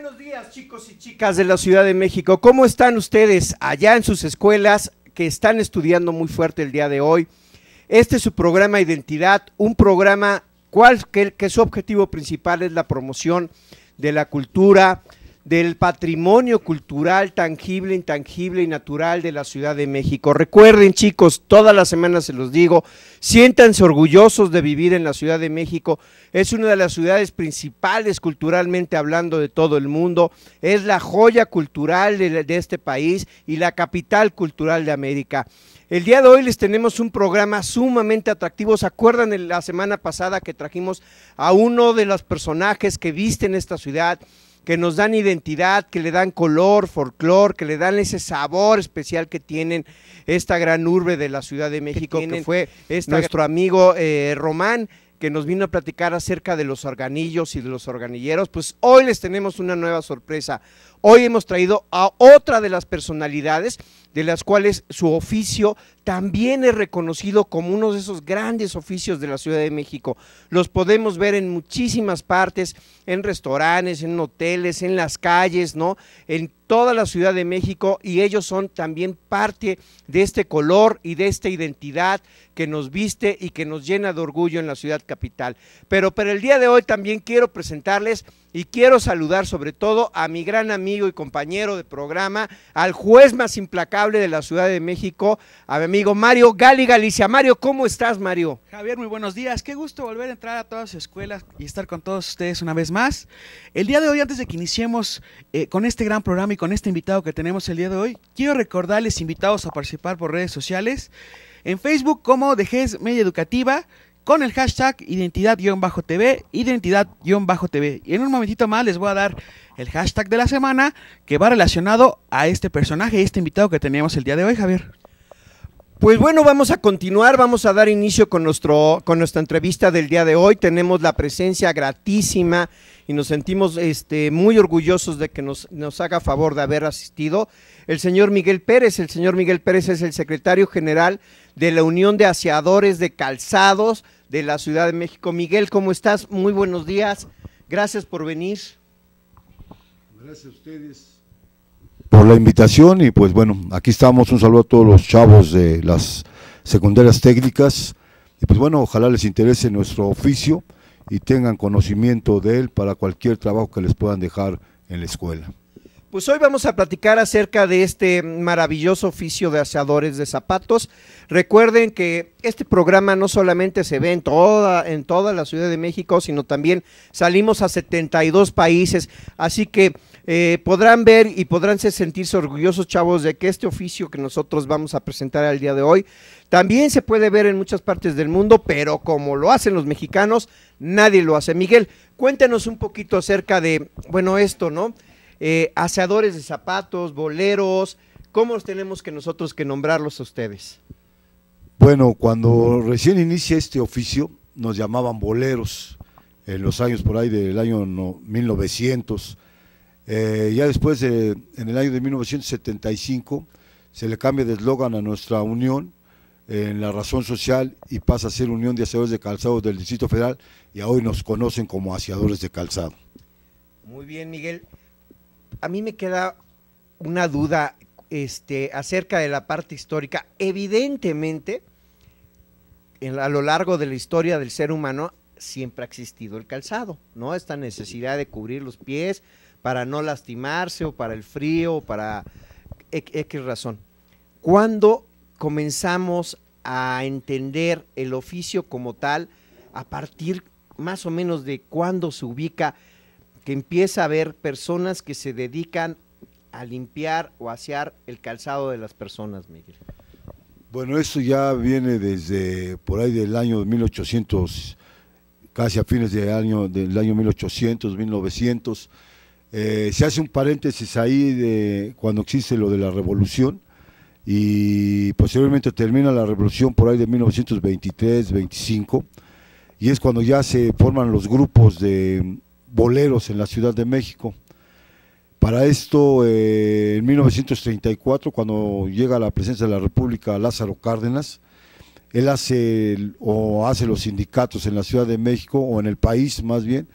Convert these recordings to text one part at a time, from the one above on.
Buenos días, chicos y chicas de la Ciudad de México. ¿Cómo están ustedes allá en sus escuelas que están estudiando muy fuerte el día de hoy? Este es su programa Identidad, un programa cual, que, que su objetivo principal es la promoción de la cultura, del patrimonio cultural tangible, intangible y natural de la Ciudad de México. Recuerden chicos, todas las semanas se los digo, siéntanse orgullosos de vivir en la Ciudad de México. Es una de las ciudades principales culturalmente hablando de todo el mundo. Es la joya cultural de, este país y la capital cultural de América. El día de hoy les tenemos un programa sumamente atractivo. ¿Se acuerdan la semana pasada que trajimos a uno de los personajes que viste en esta ciudad? que nos dan identidad, que le dan color, folclor, que le dan ese sabor especial que tienen esta gran urbe de la Ciudad de México, que, fue nuestro amigo eh, Román que nos vino a platicar acerca de los organillos y de los organilleros, pues hoy les tenemos una nueva sorpresa. Hoy hemos traído a otra de las personalidades de las cuales su oficio también es reconocido como uno de esos grandes oficios de la Ciudad de México. Los podemos ver en muchísimas partes, en restaurantes, en hoteles, en las calles, ¿no? En toda la Ciudad de México y ellos son también parte de este color y de esta identidad que nos viste y que nos llena de orgullo en la ciudad capital. Pero para el día de hoy también quiero presentarles y quiero saludar sobre todo a mi gran amigo y compañero de programa, al juez más implacable de la Ciudad de México, a mi amigo Mario Gali Galicia. Mario, ¿cómo estás, Mario? Javier, muy buenos días. Qué gusto volver a entrar a todas las escuelas y estar con todos ustedes una vez más. El día de hoy, antes de que iniciemos eh, con este gran programa y con este invitado que tenemos el día de hoy, quiero recordarles invitados a participar por redes sociales. En Facebook como Dejes Media Educativa, con el hashtag identidad-tv, identidad-tv. Y en un momentito más les voy a dar el hashtag de la semana que va relacionado a este personaje, este invitado que teníamos el día de hoy, Javier. Pues bueno, vamos a continuar, vamos a dar inicio con, nuestro, con nuestra entrevista del día de hoy. Tenemos la presencia gratísima y nos sentimos este, muy orgullosos de que nos, nos haga favor de haber asistido el señor Miguel Pérez. El señor Miguel Pérez es el secretario general de la Unión de Aseadores de Calzados de la Ciudad de México. Miguel, ¿cómo estás? Muy buenos días. Gracias por venir. Gracias a ustedes por la invitación y pues bueno, aquí estamos. Un saludo a todos los chavos de las secundarias técnicas y pues bueno, ojalá les interese nuestro oficio y tengan conocimiento de él para cualquier trabajo que les puedan dejar en la escuela. Pues hoy vamos a platicar acerca de este maravilloso oficio de aseadores de zapatos. Recuerden que este programa no solamente se ve en toda, en toda la Ciudad de México, sino también salimos a 72 países. Así que eh, podrán ver y podrán sentirse orgullosos, chavos, de que este oficio que nosotros vamos a presentar al día de hoy también se puede ver en muchas partes del mundo, pero como lo hacen los mexicanos, nadie lo hace. Miguel, cuéntenos un poquito acerca de, bueno, esto, ¿no? Eh, aseadores de zapatos, boleros, ¿cómo los tenemos que nosotros que nombrarlos a ustedes? Bueno, cuando recién inicia este oficio, nos llamaban boleros en los años por ahí del año 1900. Eh, ya después, de, en el año de 1975, se le cambia de eslogan a nuestra unión en la razón social y pasa a ser Unión de Aseadores de Calzado del Distrito Federal y hoy nos conocen como Aseadores de Calzado. Muy bien, Miguel a mí me queda una duda este, acerca de la parte histórica. Evidentemente, a lo largo de la historia del ser humano siempre ha existido el calzado, ¿no? Esta necesidad de cubrir los pies para no lastimarse o para el frío o para X razón. ¿Cuándo comenzamos a entender el oficio como tal? ¿A partir más o menos de cuándo se ubica que empieza a haber personas que se dedican a limpiar o asear el calzado de las personas, Miguel? Bueno, esto ya viene desde por ahí del año 1800, casi a fines del año, del año 1800, 1900. Eh, se hace un paréntesis ahí de cuando existe lo de la revolución y posiblemente termina la revolución por ahí de 1923, 25 y es cuando ya se forman los grupos de boleros en la Ciudad de México. Para esto, eh, en 1934, cuando llega la presencia de la República Lázaro Cárdenas, él hace o hace los sindicatos en la Ciudad de México o en el país más bien,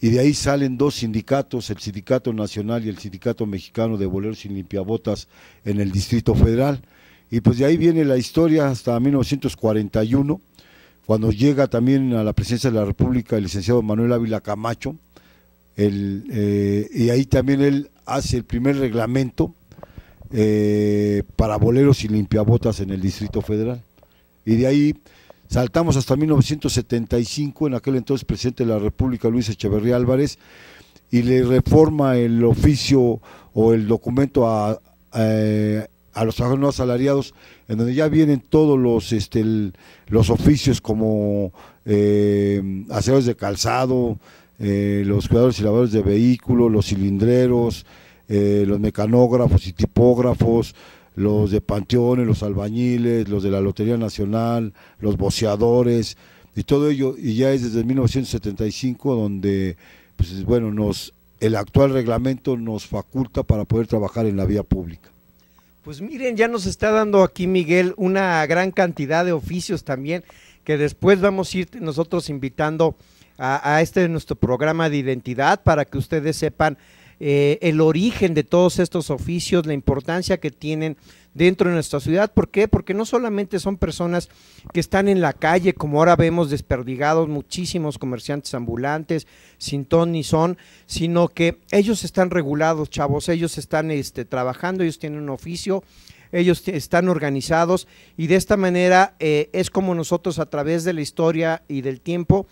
y de ahí salen dos sindicatos, el Sindicato Nacional y el Sindicato Mexicano de Boleros y Limpiabotas en el Distrito Federal. Y pues de ahí viene la historia hasta 1941 cuando llega también a la presidencia de la República el licenciado Manuel Ávila Camacho, eh, y ahí también él hace el primer reglamento eh, para boleros y limpiabotas en el Distrito Federal. Y de ahí saltamos hasta 1975, en aquel entonces presidente de la República, Luis Echeverría Álvarez, y le reforma el oficio o el documento a, a, eh, a los trabajadores no asalariados en donde ya vienen todos los, este, los oficios como eh, de calzado, eh, los cuidadores y lavadores de vehículos, los cilindreros, eh, los mecanógrafos y tipógrafos, los de panteones, los albañiles, los de la Lotería Nacional, los boceadores, y todo ello, y ya es desde 1975 donde, pues bueno, nos, el actual reglamento nos faculta para poder trabajar en la vía pública. Pues miren, ya nos está dando aquí Miguel una gran cantidad de oficios también, que después vamos a ir nosotros invitando a, a este nuestro programa de identidad para que ustedes sepan eh, el origen de todos estos oficios, la importancia que tienen dentro de nuestra ciudad. ¿Por qué? Porque no solamente son personas que están en la calle, como ahora vemos desperdigados muchísimos comerciantes ambulantes, sin ton ni son, sino que ellos están regulados, chavos, ellos están este, trabajando, ellos tienen un oficio, ellos están organizados y de esta manera eh, es como nosotros a través de la historia y del tiempo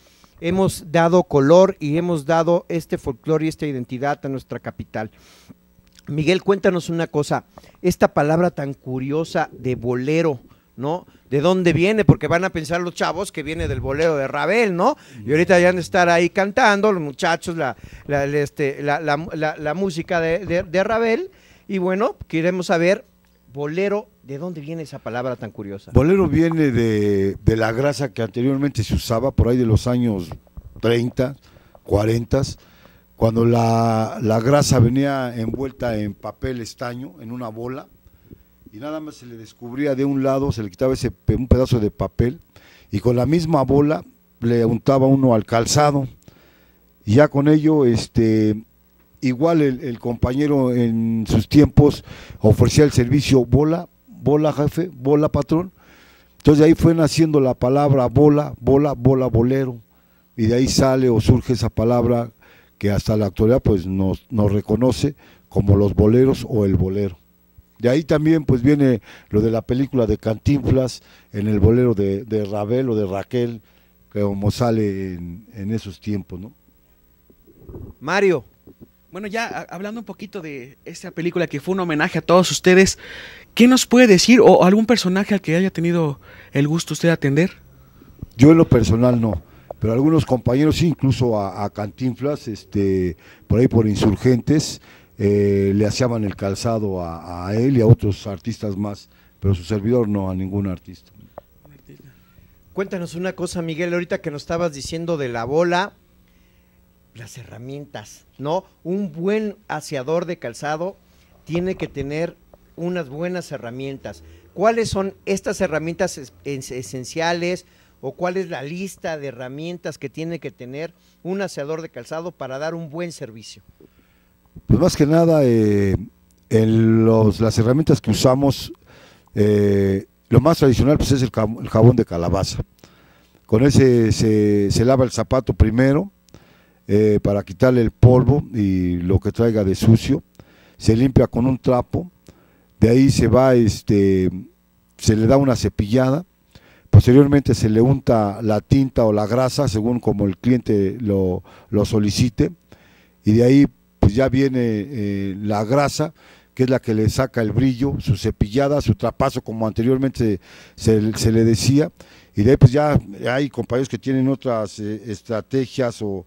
hemos dado color y hemos dado este folclore y esta identidad a nuestra capital. Miguel, cuéntanos una cosa, esta palabra tan curiosa de bolero, ¿no? ¿De dónde viene? Porque van a pensar los chavos que viene del bolero de Rabel, ¿no? Y ahorita ya van a estar ahí cantando, los muchachos, la, la, este, música de, de, de Rabel. Y bueno, queremos saber Bolero, ¿de dónde viene esa palabra tan curiosa? Bolero viene de, la grasa que anteriormente se usaba por ahí de los años 30, 40, cuando la, grasa venía envuelta en papel estaño, en una bola, y nada más se le descubría de un lado, se le quitaba ese, un pedazo de papel, y con la misma bola le untaba uno al calzado, y ya con ello este, igual el, compañero en sus tiempos ofrecía el servicio bola, bola jefe, bola patrón. Entonces ahí fue naciendo la palabra bola, bola, bola bolero. Y de ahí sale o surge esa palabra que hasta la actualidad pues nos, reconoce como los boleros o el bolero. De ahí también pues viene lo de la película de Cantinflas en el bolero de, de Rabel o de Raquel, que como sale en esos tiempos, ¿no? Mario, bueno, ya hablando un poquito de esta película que fue un homenaje a todos ustedes, ¿qué nos puede decir o algún personaje al que haya tenido el gusto usted atender? Yo en lo personal no, pero algunos compañeros incluso a, Cantinflas, este, por ahí por insurgentes, eh, le hacían el calzado a, a, él y a otros artistas más, pero su servidor no a ningún artista. Cuéntanos una cosa, Miguel, ahorita que nos estabas diciendo de la bola, las herramientas, ¿no? Un buen aseador de calzado tiene que tener unas buenas herramientas. ¿Cuáles son estas herramientas esenciales o cuál es la lista de herramientas que tiene que tener un aseador de calzado para dar un buen servicio? Pues más que nada, en eh, las herramientas que usamos, eh, lo más tradicional pues, es el jabón de calabaza. Con ese se, se lava el zapato primero, eh, para quitarle el polvo y lo que traiga de sucio. Se limpia con un trapo, de ahí se va, este, se le da una cepillada, posteriormente se le unta la tinta o la grasa según como el cliente lo, solicite y de ahí pues ya viene eh, la grasa que es la que le saca el brillo, su cepillada, su trapazo, como anteriormente se, le decía. Y de ahí pues ya hay compañeros que tienen otras eh, estrategias o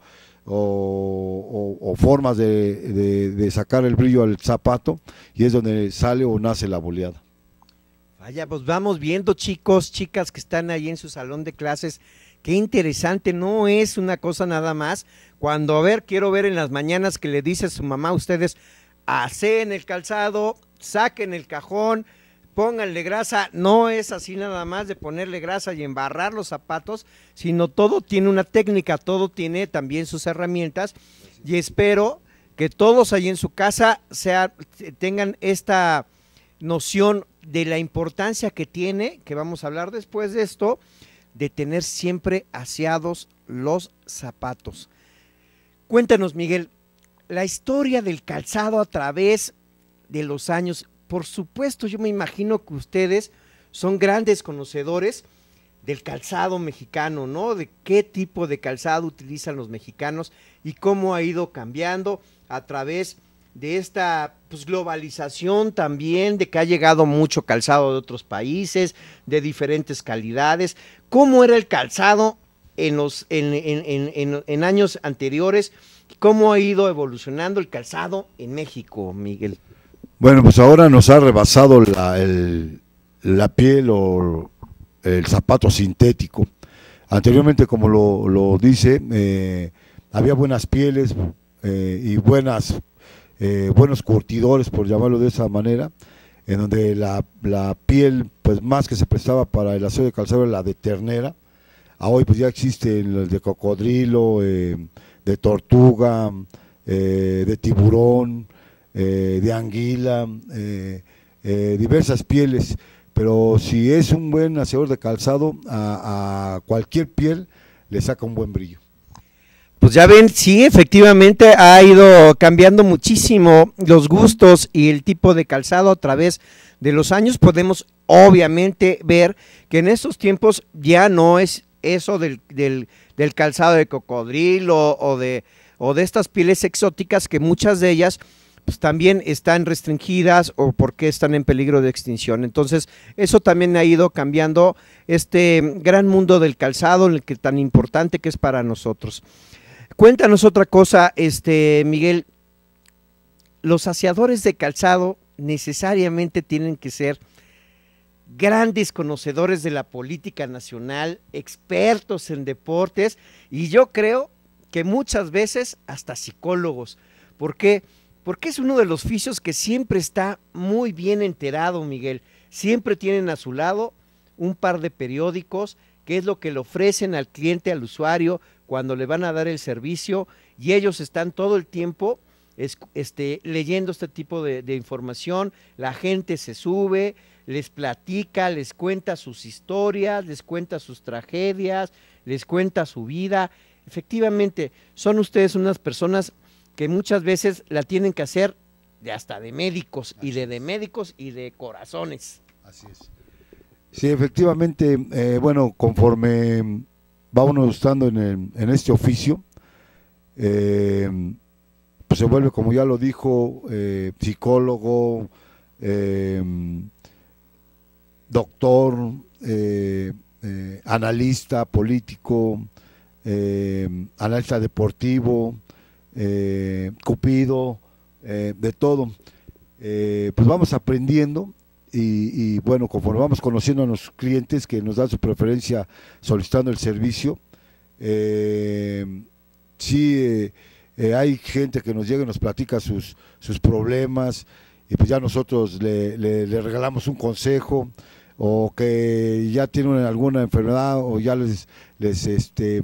o, formas de, sacar el brillo al zapato y es donde sale o nace la boleada. Vaya, pues vamos viendo chicos, chicas que están ahí en su salón de clases. Qué interesante, no es una cosa nada más. Cuando, a ver, quiero ver en las mañanas que le dice a su mamá a ustedes, hacen el calzado, saquen el cajón, pónganle grasa, no es así nada más de ponerle grasa y embarrar los zapatos, sino todo tiene una técnica, todo tiene también sus herramientas y espero que todos ahí en su casa tengan esta noción de la importancia que tiene, que vamos a hablar después de esto, de tener siempre aseados los zapatos. Cuéntanos, Miguel, la historia del calzado a través de los años por supuesto, yo me imagino que ustedes son grandes conocedores del calzado mexicano, ¿no? De qué tipo de calzado utilizan los mexicanos y cómo ha ido cambiando a través de esta pues, globalización también, de que ha llegado mucho calzado de otros países, de diferentes calidades. ¿Cómo era el calzado en, los, en, en, en años anteriores? ¿Cómo ha ido evolucionando el calzado en México, Miguel? Bueno, pues ahora nos ha rebasado la, la piel o el zapato sintético. Anteriormente, como lo, lo dice, eh, había buenas pieles eh, y buenas, eh, buenos curtidores, por llamarlo de esa manera, en donde la, la, piel, pues más que se prestaba para el aseo de calzado, era la de ternera. A hoy, pues ya existe el de cocodrilo, de tortuga, de tiburón, eh, de anguila, eh, eh, diversas pieles, pero si es un buen hacedor de calzado, a, cualquier piel le saca un buen brillo. Pues ya ven, sí, efectivamente ha ido cambiando muchísimo los gustos y el tipo de calzado a través de los años. Podemos obviamente ver que en estos tiempos ya no es eso del, del, calzado de cocodrilo o de, o de estas pieles exóticas que muchas de ellas pues también están restringidas o por qué están en peligro de extinción. Entonces, eso también ha ido cambiando este gran mundo del calzado, el que tan importante que es para nosotros. Cuéntanos otra cosa, este Miguel, los saciadores de calzado necesariamente tienen que ser grandes conocedores de la política nacional, expertos en deportes y yo creo que muchas veces hasta psicólogos. ¿Por qué? Porque porque es uno de los oficios que siempre está muy bien enterado, Miguel. Siempre tienen a su lado un par de periódicos, que es lo que le ofrecen al cliente, al usuario, cuando le van a dar el servicio, y ellos están todo el tiempo este, leyendo este tipo de información, la gente se sube, les platica, les cuenta sus historias, les cuenta sus tragedias, les cuenta su vida. Efectivamente, son ustedes unas personas que muchas veces la tienen que hacer de hasta de médicos y de, médicos y de corazones. Así es. Sí, efectivamente, eh, bueno, conforme va uno estando en, este oficio, eh, pues se vuelve, como ya lo dijo, eh, psicólogo, doctor, analista político, analista deportivo, eh, Cupido, eh, de todo. Eh, pues vamos aprendiendo y, bueno, conforme vamos conociendo a los clientes que nos dan su preferencia solicitando el servicio, si hay gente que nos llega y nos platica sus, problemas y pues ya nosotros le, regalamos un consejo o que ya tienen alguna enfermedad o ya les, les este,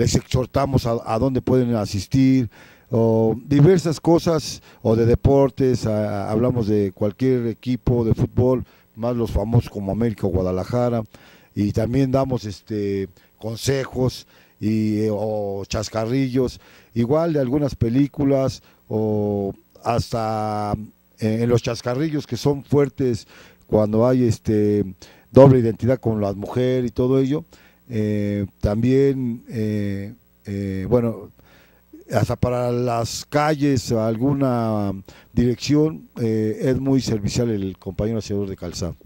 les exhortamos a, dónde pueden asistir, o diversas cosas, o de deportes, hablamos de cualquier equipo de fútbol, más los famosos como América o Guadalajara, y también damos este consejos y, eh, o chascarrillos, igual de algunas películas o hasta eh, en, los chascarrillos que son fuertes cuando hay este doble identidad con la mujer y todo ello eh, también, eh, eh, bueno, hasta para las calles, alguna dirección, es muy servicial el compañero aseador de calzado.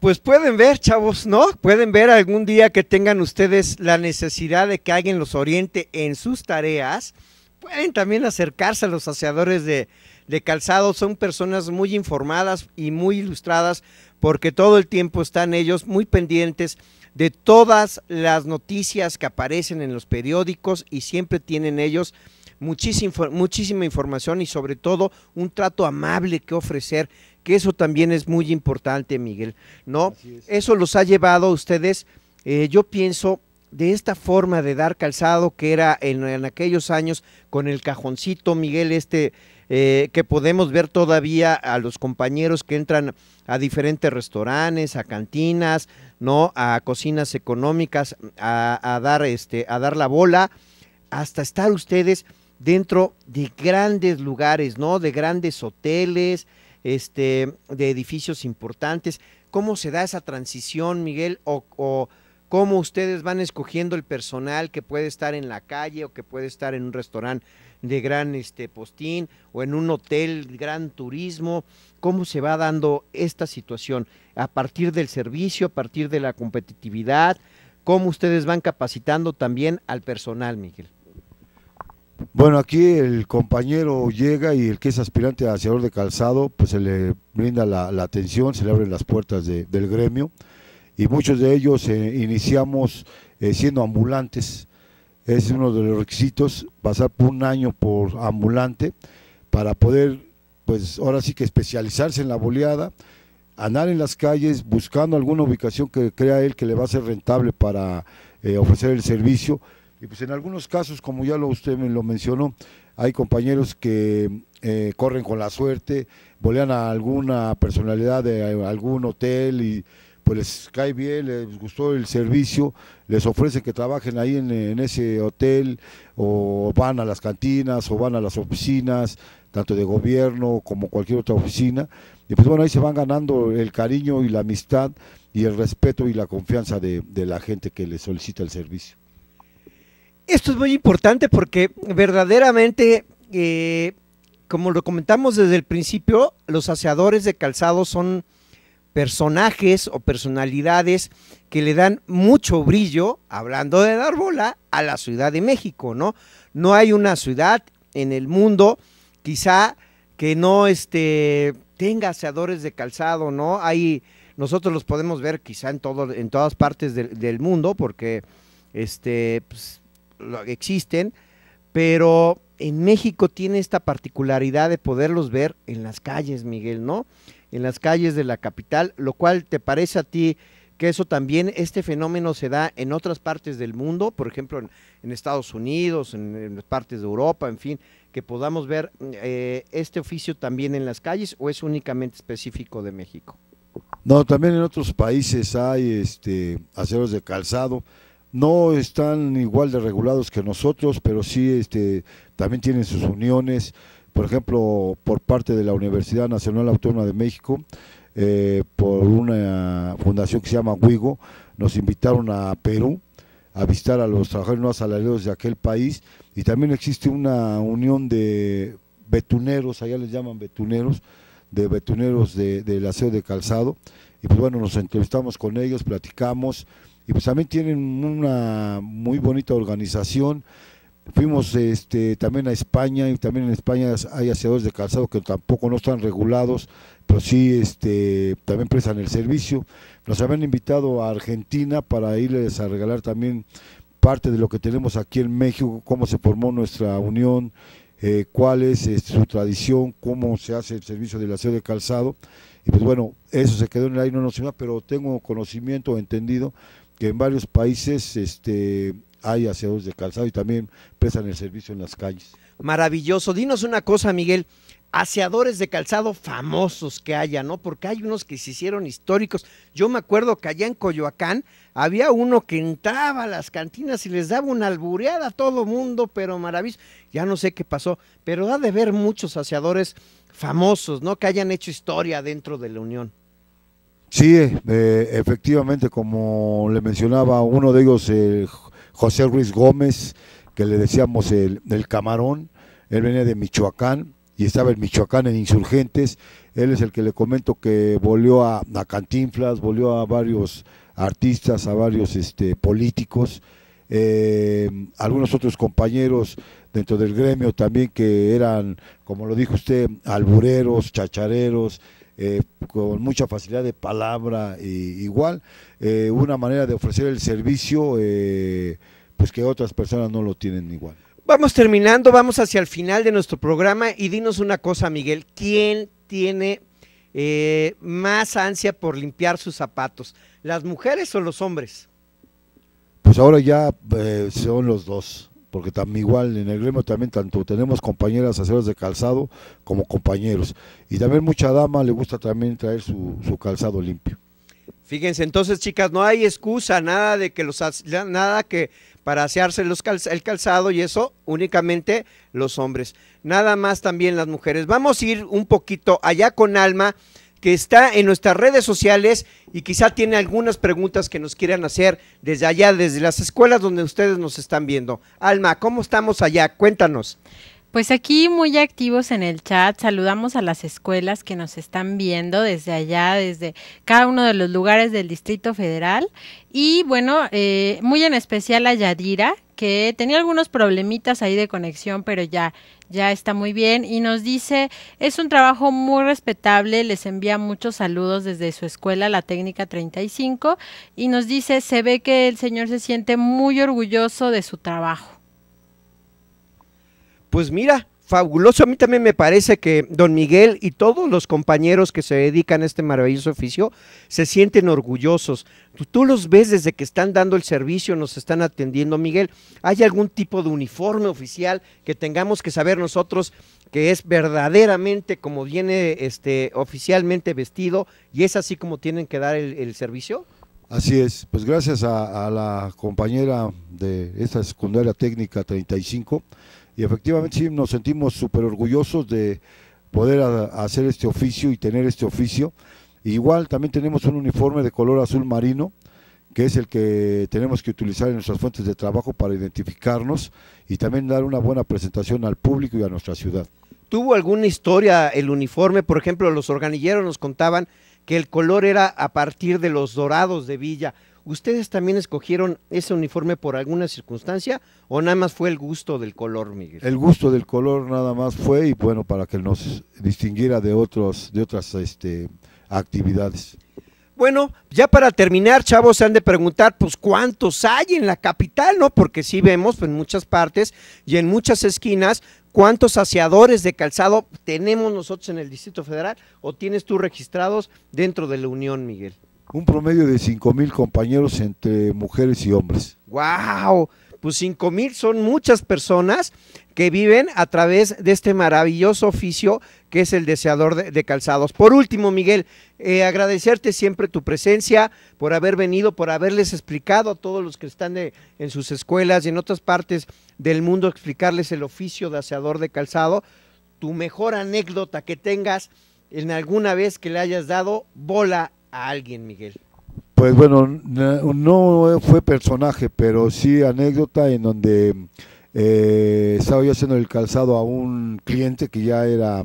Pues pueden ver, chavos, ¿no? Pueden ver algún día que tengan ustedes la necesidad de que alguien los oriente en sus tareas. Pueden también acercarse a los aseadores de, de calzado. Son personas muy informadas y muy ilustradas porque todo el tiempo están ellos muy pendientes de todas las noticias que aparecen en los periódicos y siempre tienen ellos muchísima, información y sobre todo un trato amable que ofrecer, que eso también es muy importante, Miguel, ¿no? Eso los ha llevado a ustedes, eh, yo pienso, de esta forma de dar calzado que era en, en aquellos años con el cajoncito, Miguel, este eh, que podemos ver todavía a los compañeros que entran a diferentes restaurantes, a cantinas, ¿no? A cocinas económicas, a, dar, este, a dar la bola, hasta estar ustedes dentro de grandes lugares, ¿no? De grandes hoteles, este, de edificios importantes. ¿Cómo se da esa transición, Miguel? cómo ustedes van escogiendo el personal que puede estar en la calle o que puede estar en un restaurante de gran este, postín o en un hotel gran turismo, cómo se va dando esta situación a partir del servicio, a partir de la competitividad, cómo ustedes van capacitando también al personal, Miguel. Bueno, aquí el compañero llega y el que es aspirante a asesor de calzado, pues se le brinda la, atención, se le abren las puertas del gremio y muchos de ellos eh, iniciamos eh, siendo ambulantes. Es uno de los requisitos, pasar por un año por ambulante para poder, pues ahora sí que especializarse en la boleada, andar en las calles buscando alguna ubicación que crea él que le va a ser rentable para eh, ofrecer el servicio. Y pues en algunos casos, como ya lo, usted me lo mencionó, hay compañeros que corren con la suerte, bolean a alguna personalidad de algún hotel y pues les cae bien, les gustó el servicio, les ofrece que trabajen ahí en, ese hotel, o van a las cantinas, o van a las oficinas, tanto de gobierno como cualquier otra oficina. Y pues bueno, ahí se van ganando el cariño y la amistad y el respeto y la confianza de, la gente que les solicita el servicio. Esto es muy importante porque verdaderamente, eh, como lo comentamos desde el principio, los aseadores de calzado son personajes o personalidades que le dan mucho brillo, hablando de dar bola, a la Ciudad de México, ¿no? No hay una ciudad en el mundo, quizá que no este, tenga aseadores de calzado, ¿no? Hay, nosotros los podemos ver quizá en, todo, en todas partes del mundo, porque este, pues, existen, pero en México tiene esta particularidad de poderlos ver en las calles, Miguel, ¿no? en las calles de la capital, lo cual te parece a ti que eso también, este fenómeno se da en otras partes del mundo, por ejemplo en, Estados Unidos, en, las partes de Europa, en fin, que podamos ver eh, este oficio también en las calles o es únicamente específico de México. No, también en otros países hay este, aceros de calzado, no están igual de regulados que nosotros, pero sí este, también tienen sus uniones por ejemplo, por parte de la Universidad Nacional Autónoma de México, eh, por una fundación que se llama WIGO, nos invitaron a Perú a visitar a los trabajadores no asalariados de aquel país y también existe una unión de betuneros, allá les llaman betuneros, de betuneros del aseo de calzado y pues bueno, nos entrevistamos con ellos, platicamos y pues también tienen una muy bonita organización Fuimos este, también a España y también en España hay aseadores de calzado que tampoco no están regulados, pero sí este, también prestan el servicio. Nos habían invitado a Argentina para irles a regalar también parte de lo que tenemos aquí en México, cómo se formó nuestra unión, eh, cuál es, este, su tradición, cómo se hace el servicio del aseo de calzado. Y pues bueno, eso se quedó en el aire no nacional, pero tengo conocimiento, entendido, que en varios países este, hay aseadores de calzado y también prestan el servicio en las calles. Maravilloso. Dinos una cosa, Miguel. Aseadores de calzado famosos que haya, ¿no? Porque hay unos que se hicieron históricos. Yo me acuerdo que allá en Coyoacán había uno que entraba a las cantinas y les daba una albureada a todo mundo, pero maravilloso. Ya no sé qué pasó, pero ha de ver muchos aseadores famosos, ¿no? Que hayan hecho historia dentro de la Unión. Sí, eh, efectivamente, como le mencionaba, uno de ellos, el José Ruiz Gómez, que le decíamos el, camarón, él venía de Michoacán y estaba en Michoacán en Insurgentes, él es el que le comento que volvió a, a Cantinflas, volvió a varios artistas, a varios este, políticos, eh, algunos otros compañeros dentro del gremio también que eran, como lo dijo usted, albureros, chachareros, eh, con mucha facilidad de palabra y igual, eh, una manera de ofrecer el servicio eh, pues que otras personas no lo tienen igual. Vamos terminando, vamos hacia el final de nuestro programa y dinos una cosa, Miguel, ¿quién tiene más ansia por limpiar sus zapatos? ¿Las mujeres o los hombres? Pues ahora ya son los dos porque también igual en el gremio también tanto tenemos compañeras aseadas de calzado como compañeros. Y también mucha dama le gusta también traer su, calzado limpio. Fíjense, entonces chicas, no hay excusa, nada de que los nada que para asearse los el calzado y eso únicamente los hombres. Nada más también las mujeres. Vamos a ir un poquito allá con Alma que está en nuestras redes sociales y quizá tiene algunas preguntas que nos quieran hacer desde allá, desde las escuelas donde ustedes nos están viendo. Alma, ¿cómo estamos allá? Cuéntanos. Pues aquí muy activos en el chat, saludamos a las escuelas que nos están viendo desde allá, desde cada uno de los lugares del Distrito Federal y bueno, eh, muy en especial a Yadira que tenía algunos problemitas ahí de conexión, pero ya, ya está muy bien. Y nos dice, es un trabajo muy respetable, les envía muchos saludos desde su escuela, la técnica 35, y nos dice, se ve que el señor se siente muy orgulloso de su trabajo. Pues mira, fabuloso. A mí también me parece que don Miguel y todos los compañeros que se dedican a este maravilloso oficio se sienten orgullosos. Tú, los ves desde que están dando el servicio, nos están atendiendo, Miguel. ¿Hay algún tipo de uniforme oficial que tengamos que saber nosotros que es verdaderamente como viene este, oficialmente vestido y es así como tienen que dar el, servicio? Así es, pues gracias a, a la compañera de esta secundaria técnica 35 y efectivamente sí nos sentimos súper orgullosos de poder hacer este oficio y tener este oficio. Igual también tenemos un uniforme de color azul marino, que es el que tenemos que utilizar en nuestras fuentes de trabajo para identificarnos y también dar una buena presentación al público y a nuestra ciudad. ¿Tuvo alguna historia el uniforme? Por ejemplo, los organilleros nos contaban que el color era a partir de los dorados de Villa. ¿Ustedes también escogieron ese uniforme por alguna circunstancia o nada más fue el gusto del color, Miguel? El gusto del color nada más fue y bueno, para que nos distinguiera de otros de otras este, actividades. Bueno, ya para terminar, chavos, se han de preguntar, pues, ¿cuántos hay en la capital, no? Porque sí vemos pues, en muchas partes y en muchas esquinas cuántos aseadores de calzado tenemos nosotros en el Distrito Federal o tienes tú registrados dentro de la Unión, Miguel un promedio de cinco mil compañeros entre mujeres y hombres. ¡Wow! Pues cinco mil son muchas personas que viven a través de este maravilloso oficio que es el deseador de, calzados. Por último, Miguel, eh, agradecerte siempre tu presencia, por haber venido, por haberles explicado a todos los que están en sus escuelas y en otras partes del mundo, explicarles el oficio de aseador de calzado. Tu mejor anécdota que tengas en alguna vez que le hayas dado bola a alguien, Miguel? Pues bueno, no fue personaje, pero sí anécdota en donde eh, estaba yo haciendo el calzado a un cliente que ya era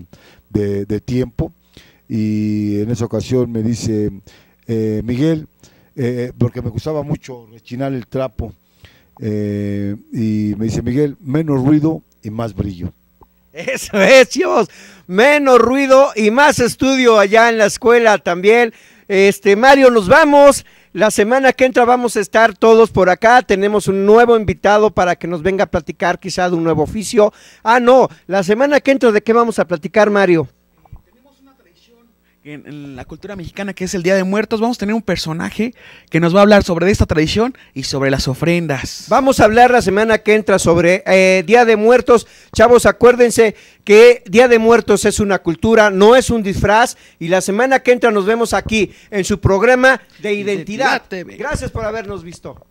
de, tiempo y en esa ocasión me dice, eh, Miguel, eh, porque me gustaba mucho rechinar el trapo, y me dice, Miguel, menos ruido y más brillo. Eso es, chicos, menos ruido y más estudio allá en la escuela también. Este, Mario, nos vamos. La semana que entra vamos a estar todos por acá. Tenemos un nuevo invitado para que nos venga a platicar quizá de un nuevo oficio. Ah, no, la semana que entra, ¿de qué vamos a platicar, Mario? en, la cultura mexicana, que es el Día de Muertos, vamos a tener un personaje que nos va a hablar sobre esta tradición y sobre las ofrendas. Vamos a hablar la semana que entra sobre eh, Día de Muertos. Chavos, acuérdense que Día de Muertos es una cultura, no es un disfraz. Y la semana que entra nos vemos aquí en su programa de Identidad Gracias por habernos visto.